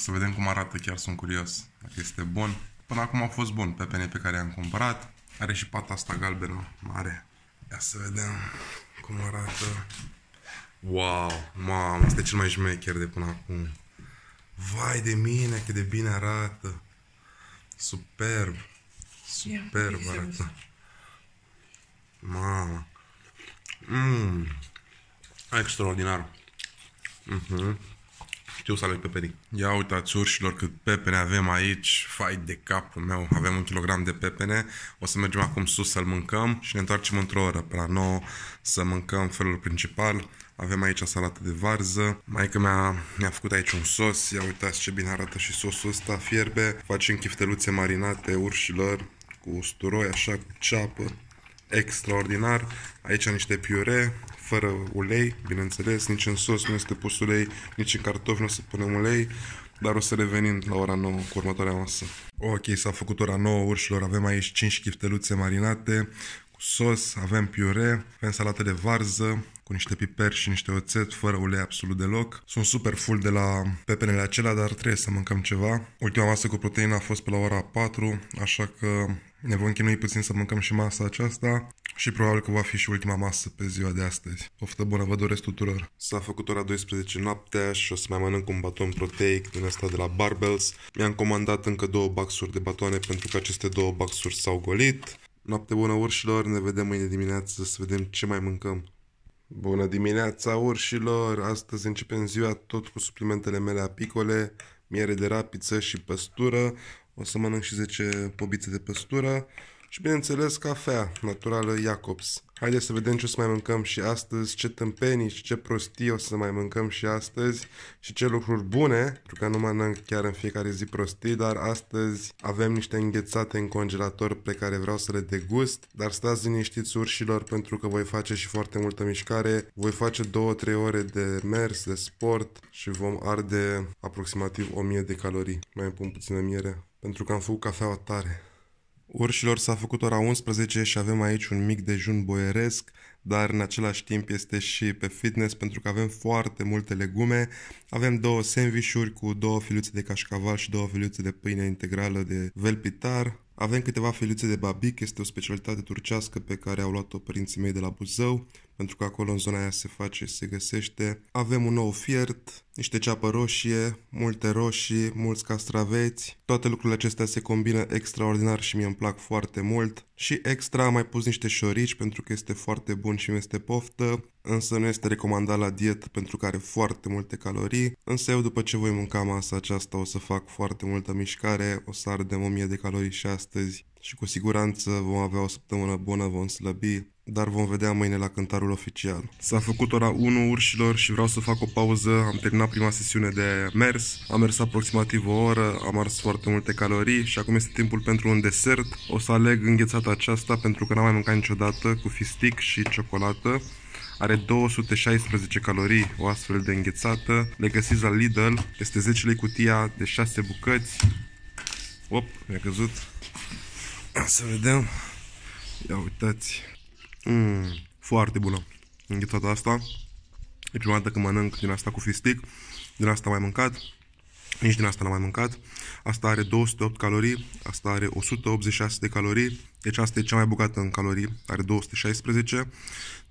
Să vedem cum arată, chiar sunt curios dacă este bun. Până acum a fost bun pe pene pe care am cumpărat. Are și pata asta galbenă mare. Ia să vedem cum arată. Wow, mamă, este cel mai șmecher de până acum. Vai de mine, cât de bine arată. Superb. Superb Ia, arată. Mamă. Mm. Extraordinar. Mhm. Uh-huh știu să aleg peperii. Ia uitați urșilor cât pepene avem aici, fai de capul meu, avem un kilogram de pepene, o să mergem acum sus să-l mâncăm și ne întoarcem într-o oră, pe la 9, să mâncăm felul principal. Avem aici salată de varză, maica mea mi-a făcut aici un sos, ia uitați ce bine arată și sosul ăsta, fierbe, facem chifteluțe marinate urșilor cu usturoi, așa, cu ceapă, extraordinar. Aici niște piure, fără ulei, bineînțeles, nici în sos nu este pus ulei, nici în cartofi nu se punem ulei, dar o să revenim la ora 9 cu următoarea masă. Ok, s-a făcut ora 9 urșilor, avem aici 5 chifteluțe marinate, cu sos, avem piure, avem salată de varză, cu niște piper și niște oțet, fără ulei absolut deloc. Sunt super full de la pepenele acelea, dar trebuie să mâncăm ceva. Ultima masă cu proteină a fost pe la ora 4, așa că ne vom chinui puțin să mâncăm și masa aceasta și probabil că va fi și ultima masă pe ziua de astăzi. Poftă bună, vă doresc tuturor! S-a făcut ora 12 noaptea și o să mai mănânc un baton proteic din asta de la Barbells. Mi-am comandat încă două baxuri de batoane pentru că aceste două baxuri s-au golit. Noapte bună urșilor, ne vedem mâine dimineață să vedem ce mai mâncăm. Bună dimineața urșilor! Astăzi începem ziua tot cu suplimentele mele apicole, miere de rapiță și păstură o să mănânc și 10 pobițe de păstură și bineînțeles cafea naturală Jacobs. Haideți să vedem ce o să mai mâncăm și astăzi, ce tâmpenii și ce prostii o să mai mâncăm și astăzi și ce lucruri bune, pentru că nu mănânc chiar în fiecare zi prostii, dar astăzi avem niște înghețate în congelator pe care vreau să le degust, dar stați liniștiți urșilor pentru că voi face și foarte multă mișcare, voi face 2-3 ore de mers, de sport și vom arde aproximativ 1000 de calorii. Mai pun puțină miere, pentru că am făcut cafeaua tare. Urșilor s-a făcut ora 11 și avem aici un mic dejun boieresc, dar în același timp este și pe fitness pentru că avem foarte multe legume. Avem două sandvișuri cu două filuțe de cașcaval și două filuțe de pâine integrală de velpitar. Avem câteva filuțe de babic, este o specialitate turcească pe care au luat-o părinții mei de la Buzău pentru că acolo în zona aia se face, se găsește. Avem un nou fiert, niște ceapă roșie, multe roșii, mulți castraveți. Toate lucrurile acestea se combină extraordinar și mie îmi plac foarte mult. Și extra am mai pus niște șorici pentru că este foarte bun și mi este poftă, însă nu este recomandat la diet pentru că are foarte multe calorii. Însă eu după ce voi mânca masa aceasta o să fac foarte multă mișcare, o să ardem 1000 de calorii și astăzi și cu siguranță vom avea o săptămână bună, vom slăbi, dar vom vedea mâine la cântarul oficial. S-a făcut ora 1 urșilor și vreau să fac o pauză. Am terminat prima sesiune de mers, am mers aproximativ o oră, am ars foarte multe calorii și acum este timpul pentru un desert. O să aleg înghețata aceasta pentru că n-am mai mâncat niciodată cu fistic și ciocolată. Are 216 calorii, o astfel de înghețată. Le găsiți la Lidl, este 10 lei cutia de 6 bucăți. Op, mi-a căzut. Să vedem. Ia uitați. Mm, foarte bună înghețată asta. E prima dată când mănânc din asta cu fistic. Din asta am mai mâncat. Nici din asta n-am mai mâncat. Asta are 208 calorii, asta are 186 de calorii, deci asta e cea mai bogată în calorii, are 216.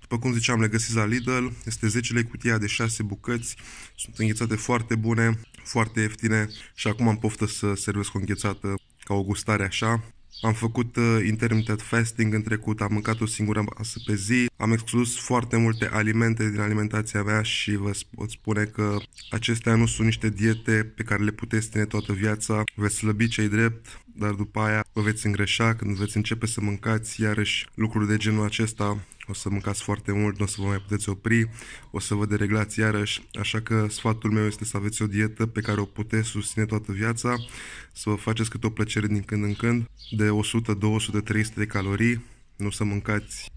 După cum ziceam, le găsiți la Lidl, este 10 lei cutia de 6 bucăți, sunt înghețate foarte bune, foarte ieftine și acum am poftă să servesc o înghețată ca o gustare așa. Am făcut uh, intermittent fasting în trecut, am mâncat o singură masă pe zi, am exclus foarte multe alimente din alimentația mea și vă pot spune că acestea nu sunt niște diete pe care le puteți ține toată viața. Veți slăbi cei drept, dar după aia vă veți îngreșa când veți începe să mâncați iarăși lucruri de genul acesta o să mâncați foarte mult, nu o să vă mai puteți opri, o să vă dereglați iarăși, așa că sfatul meu este să aveți o dietă pe care o puteți susține toată viața, să vă faceți câte o plăcere din când în când, de 100, 200, 300 de calorii, nu să mâncați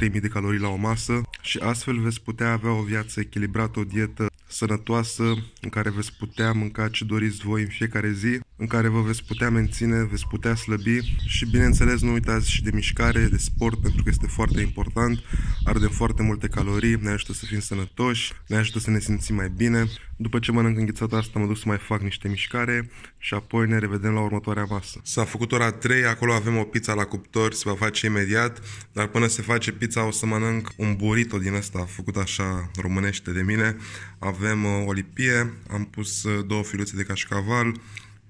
2-3 mii de calorii la o masă și astfel veți putea avea o viață echilibrată, o dietă sănătoasă în care veți putea mânca ce doriți voi în fiecare zi în care vă veți putea menține, veți putea slăbi și bineînțeles nu uitați și de mișcare, de sport, pentru că este foarte important, ardem foarte multe calorii, ne ajută să fim sănătoși, ne ajută să ne simțim mai bine. După ce mănânc înghețata asta, mă duc să mai fac niște mișcare și apoi ne revedem la următoarea masă. S-a făcut ora 3, acolo avem o pizza la cuptor, se va face imediat, dar până se face pizza o să mănânc un burrito din asta, făcut așa românește de mine. Avem uh, o lipie, am pus uh, două filuțe de cașcaval,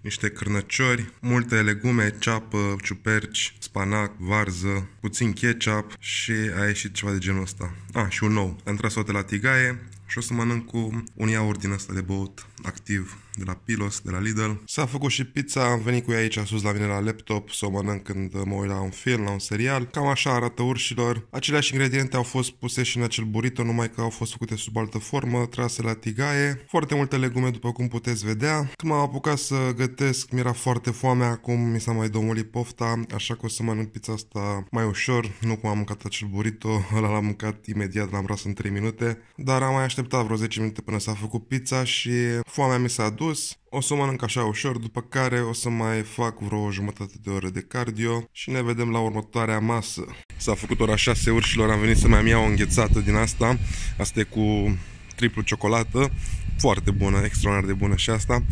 niște cârnăciori, multe legume, ceapă, ciuperci, spanac, varză, puțin ketchup și a ieșit ceva de genul ăsta. Ah, și un nou. Am tras-o de la tigaie și o să mănânc cu un iaurt din ăsta de băut activ de la Pilos, de la Lidl. S-a făcut și pizza, am venit cu ea aici sus la mine la laptop să o mănânc când mă uit la un film, la un serial. Cam așa arată urșilor. Aceleași ingrediente au fost puse și în acel burrito, numai că au fost făcute sub altă formă, trase la tigaie. Foarte multe legume, după cum puteți vedea. Când m-am apucat să gătesc, mi-era foarte foame, acum mi s-a mai domolit pofta, așa că o să mănânc pizza asta mai ușor, nu cum am mâncat acel burrito, ăla l-am mâncat imediat, l-am ras în 3 minute, dar am mai așteptat vreo 10 minute până s-a făcut pizza și foamea mi s-a adus, o să o mănânc așa ușor, după care o să mai fac vreo jumătate de oră de cardio și ne vedem la următoarea masă. S-a făcut ora 6 urșilor, am venit să mai iau o înghețată din asta, asta e cu triplu ciocolată, foarte bună, extraordinar de bună și asta.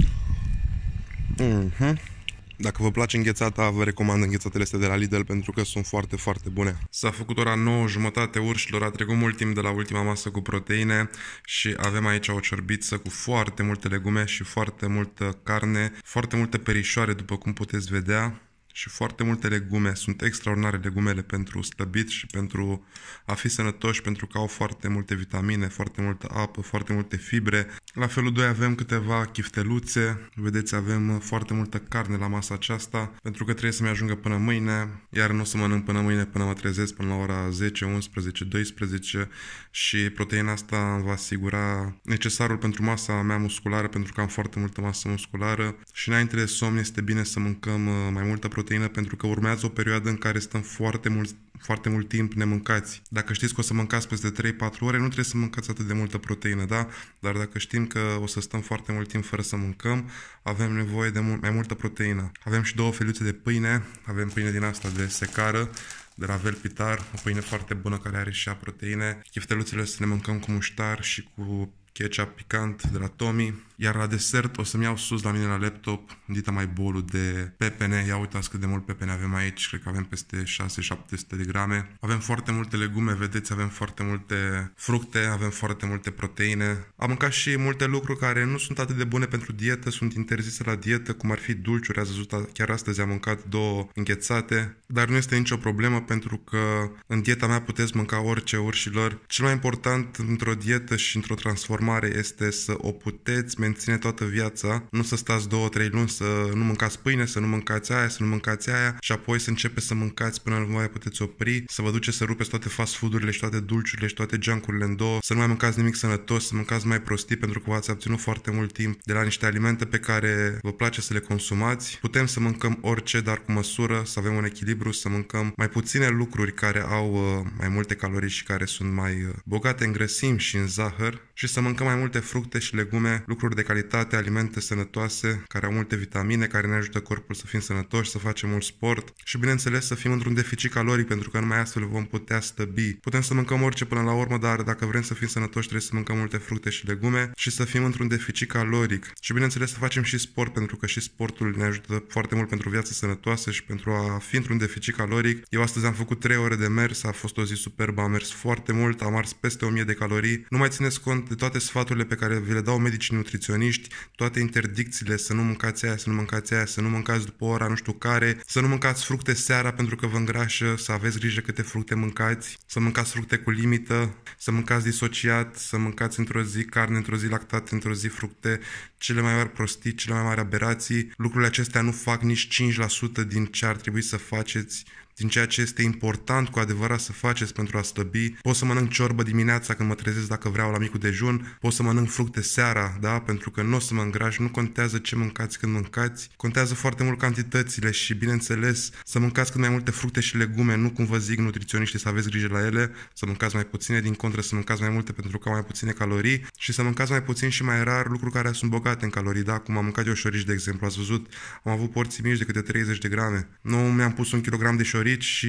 Mm-hmm. Dacă vă place înghețata, vă recomand înghețatele astea de la Lidl pentru că sunt foarte, foarte bune. S-a făcut ora 9 jumătate urșilor, a trecut mult timp de la ultima masă cu proteine și avem aici o ciorbiță cu foarte multe legume și foarte multă carne, foarte multe perișoare după cum puteți vedea și foarte multe legume. Sunt extraordinare legumele pentru slăbit și pentru a fi sănătoși, pentru că au foarte multe vitamine, foarte multă apă, foarte multe fibre. La felul 2 avem câteva chifteluțe, vedeți avem foarte multă carne la masa aceasta, pentru că trebuie să-mi ajungă până mâine, iar nu o să mănânc până mâine, până mă trezesc, până la ora 10, 11, 12 și proteina asta îmi va asigura necesarul pentru masa mea musculară, pentru că am foarte multă masă musculară și înainte de somn este bine să mâncăm uh, mai multă proteină proteină pentru că urmează o perioadă în care stăm foarte mult, foarte mult timp nemâncați. Dacă știți că o să mâncați peste 3-4 ore, nu trebuie să mâncați atât de multă proteină, da? Dar dacă știm că o să stăm foarte mult timp fără să mâncăm, avem nevoie de mult, mai multă proteină. Avem și două feliuțe de pâine, avem pâine din asta de secară, de la Velpitar, o pâine foarte bună care are și a proteine. Chifteluțele să le mâncăm cu muștar și cu ketchup picant de la Tommy. Iar la desert o să-mi iau sus la mine la laptop Dita mai bolu de pepene. Ia uitați cât de mult pepene avem aici. Cred că avem peste 6-700 de grame. Avem foarte multe legume, vedeți, avem foarte multe fructe, avem foarte multe proteine. Am mâncat și multe lucruri care nu sunt atât de bune pentru dietă, sunt interzise la dietă, cum ar fi dulciuri. Ați văzut, chiar astăzi am mâncat două înghețate, dar nu este nicio problemă pentru că în dieta mea puteți mânca orice urșilor. Cel mai important într-o dietă și într-o transformare este să o puteți menține toată viața, nu să stați 2-3 luni să nu mâncați pâine, să nu mâncați aia, să nu mâncați aia și apoi să începeți să mâncați până nu mai puteți opri, să vă duceți să rupeți toate fast food-urile și toate dulciurile și toate jancurile în două, să nu mai mâncați nimic sănătos, să mâncați mai prostii pentru că v-ați abținut foarte mult timp de la niște alimente pe care vă place să le consumați. Putem să mâncăm orice, dar cu măsură, să avem un echilibru, să mâncăm mai puține lucruri care au uh, mai multe calorii și care sunt mai uh, bogate în grăsimi și în zahăr și să mâncăm mai multe fructe și legume, lucruri de calitate, alimente sănătoase care au multe vitamine vitamine care ne ajută corpul să fim sănătoși, să facem mult sport și bineînțeles să fim într-un deficit caloric pentru că numai astfel vom putea stăbi. Putem să mâncăm orice până la urmă, dar dacă vrem să fim sănătoși trebuie să mâncăm multe fructe și legume și să fim într-un deficit caloric. Și bineînțeles să facem și sport pentru că și sportul ne ajută foarte mult pentru viața sănătoasă și pentru a fi într-un deficit caloric. Eu astăzi am făcut 3 ore de mers, a fost o zi superbă, am mers foarte mult, am ars peste 1000 de calorii. Nu mai țineți cont de toate sfaturile pe care vi le dau medicii nutriționiști, toate interdicțiile să nu mâncați aia să nu mâncați aia, să nu mâncați după ora nu știu care, să nu mâncați fructe seara pentru că vă îngrașă, să aveți grijă câte fructe mâncați, să mâncați fructe cu limită, să mâncați disociat, să mâncați într-o zi carne, într-o zi lactate, într-o zi fructe, cele mai mari prostii, cele mai mari aberații. Lucrurile acestea nu fac nici 5% din ce ar trebui să faceți din ceea ce este important cu adevărat să faceți pentru a slăbi. Pot să mănânc ciorbă dimineața când mă trezesc dacă vreau la micul dejun, pot să mănânc fructe seara, da, pentru că nu o să mă îngraș, nu contează ce mâncați când mâncați, contează foarte mult cantitățile și, bineînțeles, să mâncați cât mai multe fructe și legume, nu cum vă zic nutriționiștii să aveți grijă la ele, să mâncați mai puține, din contră să mâncați mai multe pentru că au mai puține calorii și să mâncați mai puțin și mai rar lucruri care sunt bogate în calorii, da, cum am mâncat eu șorici, de exemplu, ați văzut, am avut porții mici de câte 30 de grame, nu mi-am pus un kilogram de șorici mărit și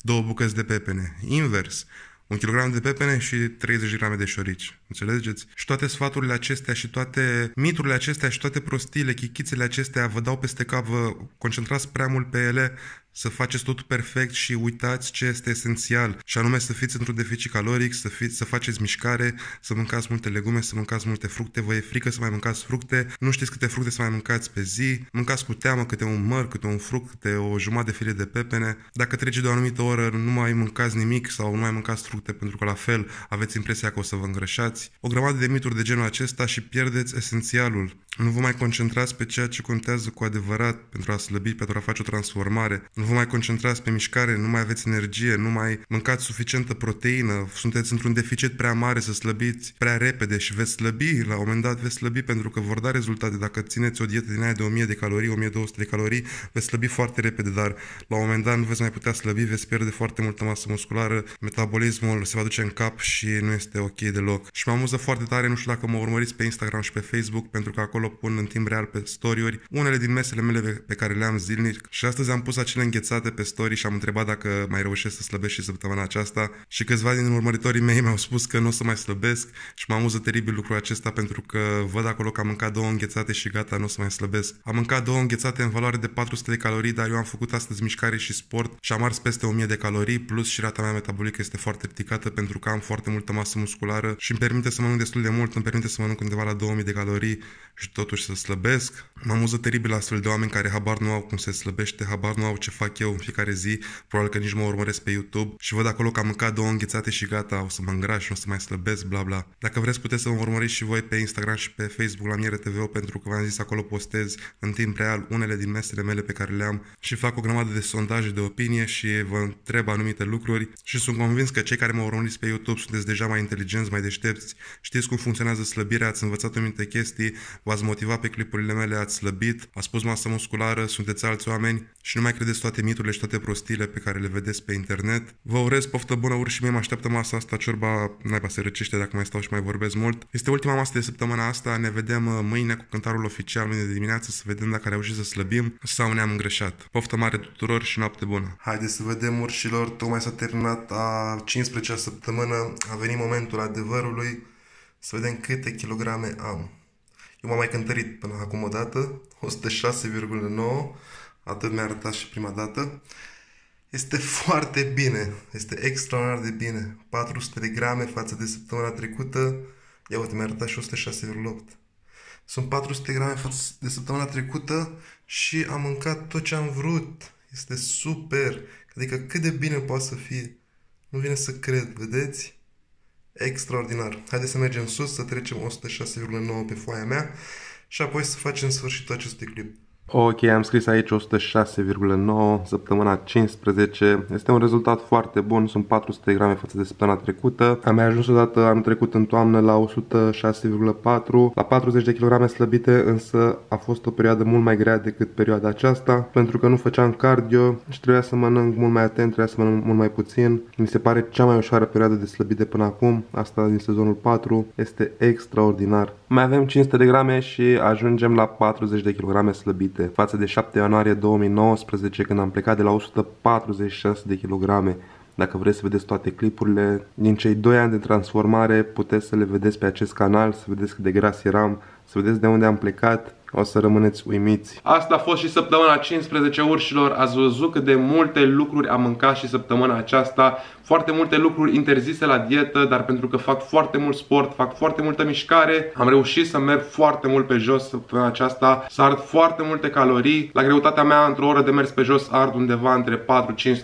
două bucăți de pepene. Invers, un kilogram de pepene și 30 de grame de șorici. Înțelegeți? Și toate sfaturile acestea și toate miturile acestea și toate prostiile, chichițele acestea vă dau peste cap, vă concentrați prea mult pe ele să faceți totul perfect și uitați ce este esențial, și anume să fiți într-un deficit caloric, să, fiți, să faceți mișcare, să mâncați multe legume, să mâncați multe fructe, vă e frică să mai mâncați fructe, nu știți câte fructe să mai mâncați pe zi, mâncați cu teamă câte un măr, câte un fruct, câte o jumătate de fire de pepene. Dacă trece de o anumită oră, nu mai mâncați nimic sau nu mai mâncați fructe pentru că la fel aveți impresia că o să vă îngrășați. O grămadă de mituri de genul acesta și pierdeți esențialul. Nu vă mai concentrați pe ceea ce contează cu adevărat pentru a slăbi, pentru a face o transformare. Nu vă mai concentrați pe mișcare, nu mai aveți energie, nu mai mâncați suficientă proteină, sunteți într-un deficit prea mare să slăbiți prea repede și veți slăbi, la un moment dat veți slăbi pentru că vor da rezultate. Dacă țineți o dietă din aia de 1000 de calorii, 1200 de calorii, veți slăbi foarte repede, dar la un moment dat nu veți mai putea slăbi, veți pierde foarte multă masă musculară, metabolismul se va duce în cap și nu este ok deloc. Și mă amuză foarte tare, nu știu dacă mă urmăriți pe Instagram și pe Facebook, pentru că acolo acolo, pun în timp real pe story unele din mesele mele pe care le am zilnic și astăzi am pus acele înghețate pe story și am întrebat dacă mai reușesc să slăbesc și săptămâna aceasta și câțiva din urmăritorii mei mi-au spus că nu o să mai slăbesc și mă amuză teribil lucrul acesta pentru că văd acolo că am mâncat două înghețate și gata, nu o să mai slăbesc. Am mâncat două înghețate în valoare de 400 de calorii, dar eu am făcut astăzi mișcare și sport și am ars peste 1000 de calorii, plus și rata mea metabolică este foarte ridicată pentru că am foarte multă masă musculară și îmi permite să mănânc destul de mult, îmi permite să mănânc undeva la 2000 de calorii și totuși să slăbesc. Mă amuză teribil astfel de oameni care habar nu au cum se slăbește, habar nu au ce fac eu în fiecare zi, probabil că nici mă urmăresc pe YouTube și văd acolo că am mâncat două înghețate și gata, o să mă îngraș, nu o să mai slăbesc, bla bla. Dacă vreți puteți să mă urmăriți și voi pe Instagram și pe Facebook la Miere TV pentru că v-am zis acolo postez în timp real unele din mesele mele pe care le am și fac o grămadă de sondaje de opinie și vă întreb anumite lucruri și sunt convins că cei care mă urmăriți pe YouTube sunteți deja mai inteligenți, mai deștepți, știți cum funcționează slăbirea, ați învățat anumite chestii, v-ați ați motivat pe clipurile mele, ați slăbit, ați pus masă musculară, sunteți alți oameni și nu mai credeți toate miturile și toate prostiile pe care le vedeți pe internet. Vă urez poftă bună, urși mei, mă așteaptă masa asta, ciorba n-ai se răcește dacă mai stau și mai vorbesc mult. Este ultima masă de săptămâna asta, ne vedem uh, mâine cu cântarul oficial, mâine de dimineață, să vedem dacă reușim să slăbim sau ne-am îngreșat. Poftă mare tuturor și noapte bună! Haideți să vedem urșilor, tocmai s-a terminat a 15-a săptămână, a venit momentul adevărului, să vedem câte kilograme am. Eu m-am mai cântărit până acum o dată, 106,9, atât mi-a arătat și prima dată. Este foarte bine, este extraordinar de bine. 400 de grame față de săptămâna trecută, ia uite, mi-a arătat și 106,8. Sunt 400 de grame față de săptămâna trecută și am mâncat tot ce am vrut. Este super! Adică cât de bine poate să fie. Nu vine să cred, vedeți? Extraordinar. Haideți să mergem sus, să trecem 106,9 pe foaia mea și apoi să facem sfârșitul acestui clip. Ok, am scris aici 106,9, săptămâna 15. Este un rezultat foarte bun, sunt 400 grame față de săptămâna trecută. Am mai ajuns odată am trecut în toamnă la 106,4. La 40 de kg slăbite, însă a fost o perioadă mult mai grea decât perioada aceasta, pentru că nu făceam cardio și trebuia să mănânc mult mai atent, trebuia să mănânc mult mai puțin. Mi se pare cea mai ușoară perioadă de slăbite până acum, asta din sezonul 4, este extraordinar. Mai avem 500 de grame și ajungem la 40 de kg slăbite îmbunătățite față de 7 ianuarie 2019 când am plecat de la 146 de kilograme. Dacă vreți să vedeți toate clipurile, din cei 2 ani de transformare puteți să le vedeți pe acest canal, să vedeți cât de gras eram, să vedeți de unde am plecat, o să rămâneți uimiți. Asta a fost și săptămâna 15 urșilor. Ați văzut cât de multe lucruri am mâncat și săptămâna aceasta. Foarte multe lucruri interzise la dietă, dar pentru că fac foarte mult sport, fac foarte multă mișcare, am reușit să merg foarte mult pe jos săptămâna aceasta. Să ard foarte multe calorii. La greutatea mea, într-o oră de mers pe jos, ard undeva între 4-500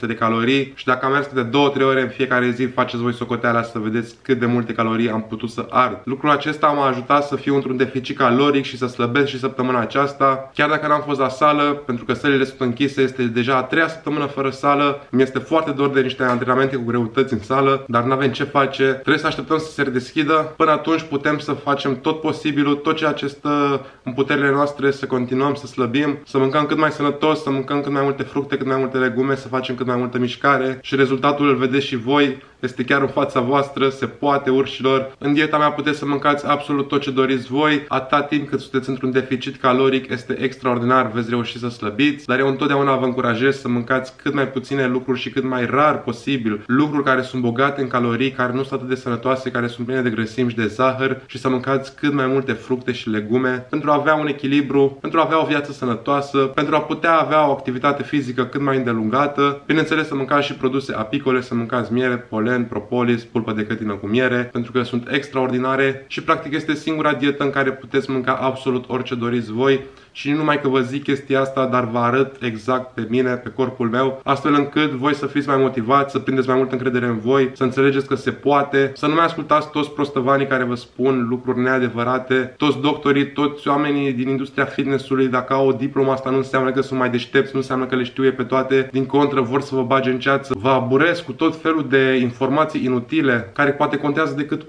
de calorii. Și dacă am mers de 2-3 ore în fiecare zi, faceți voi socoteala să vedeți cât de multe calorii am putut să ard. Lucrul acesta m-a ajutat să fiu într-un deficit caloric și să slăbesc și să săptămâna aceasta, chiar dacă n-am fost la sală, pentru că sălile sunt închise, este deja a treia săptămână fără sală, mi este foarte dor de niște antrenamente cu greutăți în sală, dar nu avem ce face, trebuie să așteptăm să se redeschidă, până atunci putem să facem tot posibilul, tot ceea ce stă în puterile noastre, să continuăm să slăbim, să mâncăm cât mai sănătos, să mâncăm cât mai multe fructe, cât mai multe legume, să facem cât mai multă mișcare și rezultatul îl vedeți și voi este chiar în fața voastră, se poate urșilor. În dieta mea puteți să mâncați absolut tot ce doriți voi, atâta timp cât sunteți într-un deficit caloric, este extraordinar, veți reuși să slăbiți, dar eu întotdeauna vă încurajez să mâncați cât mai puține lucruri și cât mai rar posibil, lucruri care sunt bogate în calorii, care nu sunt atât de sănătoase, care sunt pline de grăsimi și de zahăr și să mâncați cât mai multe fructe și legume pentru a avea un echilibru, pentru a avea o viață sănătoasă, pentru a putea avea o activitate fizică cât mai îndelungată, bineînțeles să mâncați și produse apicole, să mâncați miere, polen, lemn, propolis, pulpă de cătină cu miere, pentru că sunt extraordinare și practic este singura dietă în care puteți mânca absolut orice doriți voi și nu numai că vă zic chestia asta, dar vă arăt exact pe mine, pe corpul meu, astfel încât voi să fiți mai motivați, să prindeți mai multă încredere în voi, să înțelegeți că se poate, să nu mai ascultați toți prostăvanii care vă spun lucruri neadevărate, toți doctorii, toți oamenii din industria fitnessului, dacă au o diplomă asta nu înseamnă că sunt mai deștepți, nu înseamnă că le știu pe toate, din contră vor să vă bage în ceață, vă aburesc cu tot felul de informații inutile, care poate contează decât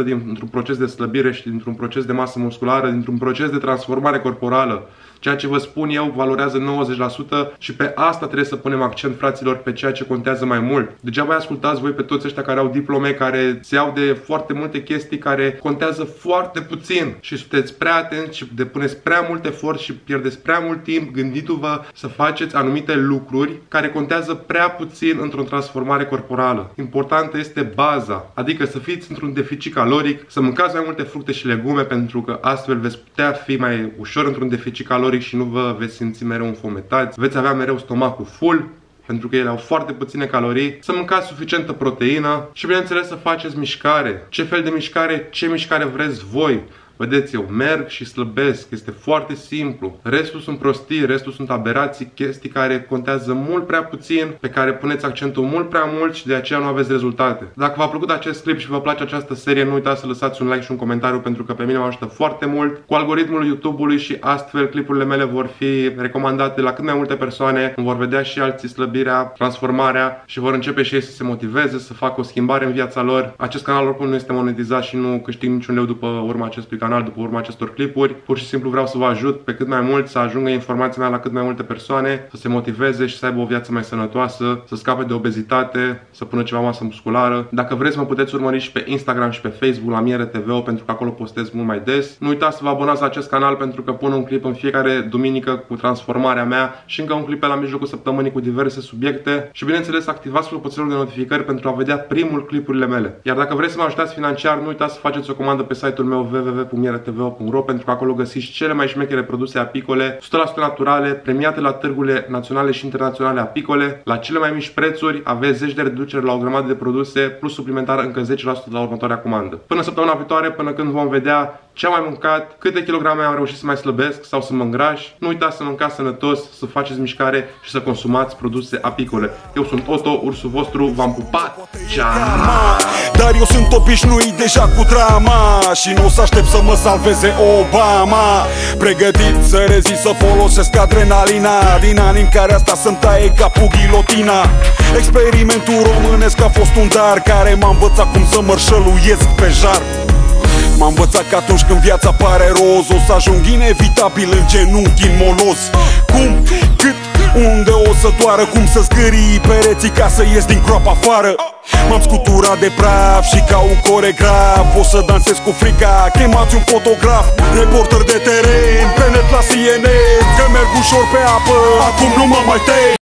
1-2% dintr-un proces de slăbire și dintr-un proces de masă musculară, dintr-un proces de transformare corporală général Ceea ce vă spun eu valorează 90% și pe asta trebuie să punem accent, fraților, pe ceea ce contează mai mult. Degeaba ascultați voi pe toți ăștia care au diplome, care se iau de foarte multe chestii care contează foarte puțin și sunteți prea atenți și depuneți prea mult efort și pierdeți prea mult timp gândindu-vă să faceți anumite lucruri care contează prea puțin într-o transformare corporală. Importantă este baza, adică să fiți într-un deficit caloric, să mâncați mai multe fructe și legume pentru că astfel veți putea fi mai ușor într-un deficit caloric caloric și nu vă veți simți mereu înfometați, veți avea mereu stomacul full, pentru că ele au foarte puține calorii, să mâncați suficientă proteină și bineînțeles să faceți mișcare. Ce fel de mișcare, ce mișcare vreți voi, Vedeți, eu merg și slăbesc, este foarte simplu. Restul sunt prostii, restul sunt aberații, chestii care contează mult prea puțin, pe care puneți accentul mult prea mult și de aceea nu aveți rezultate. Dacă v-a plăcut acest clip și vă place această serie, nu uitați să lăsați un like și un comentariu pentru că pe mine mă ajută foarte mult cu algoritmul YouTube-ului și astfel clipurile mele vor fi recomandate la cât mai multe persoane, vor vedea și alții slăbirea, transformarea și vor începe și ei să se motiveze, să facă o schimbare în viața lor. Acest canal oricum nu este monetizat și nu câștig niciun leu după urma acestui canal canal după urma acestor clipuri. Pur și simplu vreau să vă ajut pe cât mai mult să ajungă informația mea la cât mai multe persoane, să se motiveze și să aibă o viață mai sănătoasă, să scape de obezitate, să pună ceva masă musculară. Dacă vreți, mă puteți urmări și pe Instagram și pe Facebook la Miere TV, pentru că acolo postez mult mai des. Nu uitați să vă abonați la acest canal pentru că pun un clip în fiecare duminică cu transformarea mea și încă un clip pe la mijlocul săptămânii cu diverse subiecte și bineînțeles activați clopoțelul de notificări pentru a vedea primul clipurile mele. Iar dacă vreți să mă ajutați financiar, nu uitați să faceți o comandă pe site-ul meu www premieratv.ro pentru că acolo găsiți cele mai șmechere produse apicole, 100% naturale, premiate la târgurile naționale și internaționale apicole, la cele mai mici prețuri, aveți 10 de reduceri la o grămadă de produse, plus suplimentar încă 10% la următoarea comandă. Până săptămâna viitoare, până când vom vedea ce am mai mâncat, câte kilograme am reușit să mai slăbesc sau să mă îngraș, nu uitați să mâncați sănătos, să faceți mișcare și să consumați produse apicole. Eu sunt Otto, ursul vostru, v-am pupat! Ciao! Dar eu sunt obișnuit deja cu drama și nu o să aștept să mă salveze Obama Pregătit să rezist să folosesc adrenalina Din ani în care asta sunt taie ca pughilotina Experimentul românesc a fost un dar Care m-a învățat cum să mărșăluiesc pe jar M-am învățat că atunci când viața pare roz O să ajung inevitabil în genunchi, în molos Cum? Cât? Unde o să doară? Cum să scării, pereții ca să ies din groapa afară? M-am scuturat de praf și ca un coregraf O să dansez cu frica, chemați un fotograf Reporter de teren, penet la CNN Că merg ușor pe apă, acum nu mă mai tem